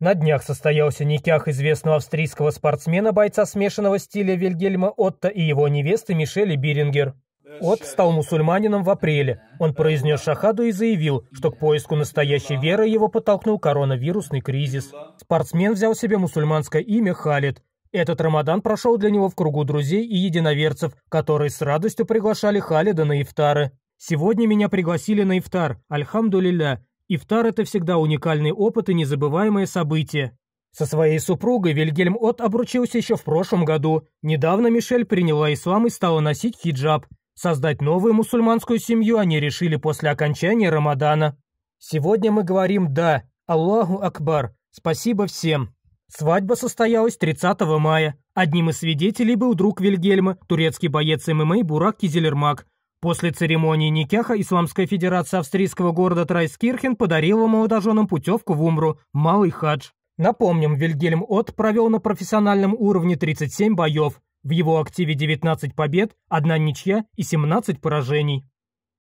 На днях состоялся никях известного австрийского спортсмена-бойца смешанного стиля Вильгельма Отто и его невесты Мишели Бирингер. Отт стал мусульманином в апреле. Он произнес шахаду и заявил, что к поиску настоящей веры его подтолкнул коронавирусный кризис. Спортсмен взял себе мусульманское имя Халид. Этот Рамадан прошел для него в кругу друзей и единоверцев, которые с радостью приглашали Халида на ифтары. «Сегодня меня пригласили на ифтар, альхамдулилля. Ифтар – это всегда уникальный опыт и незабываемое событие. Со своей супругой Вильгельм От обручился еще в прошлом году. Недавно Мишель приняла ислам и стала носить хиджаб. Создать новую мусульманскую семью они решили после окончания Рамадана. Сегодня мы говорим «да», Аллаху Акбар, спасибо всем. Свадьба состоялась 30 мая. Одним из свидетелей был друг Вильгельма, турецкий боец ММА Бурак Кизелермак, После церемонии Никяха Исламская Федерация австрийского города Трайскирхен подарила молодоженам путевку в Умру «Малый хадж». Напомним, Вильгельм От провел на профессиональном уровне 37 боев, в его активе 19 побед, одна ничья и 17 поражений.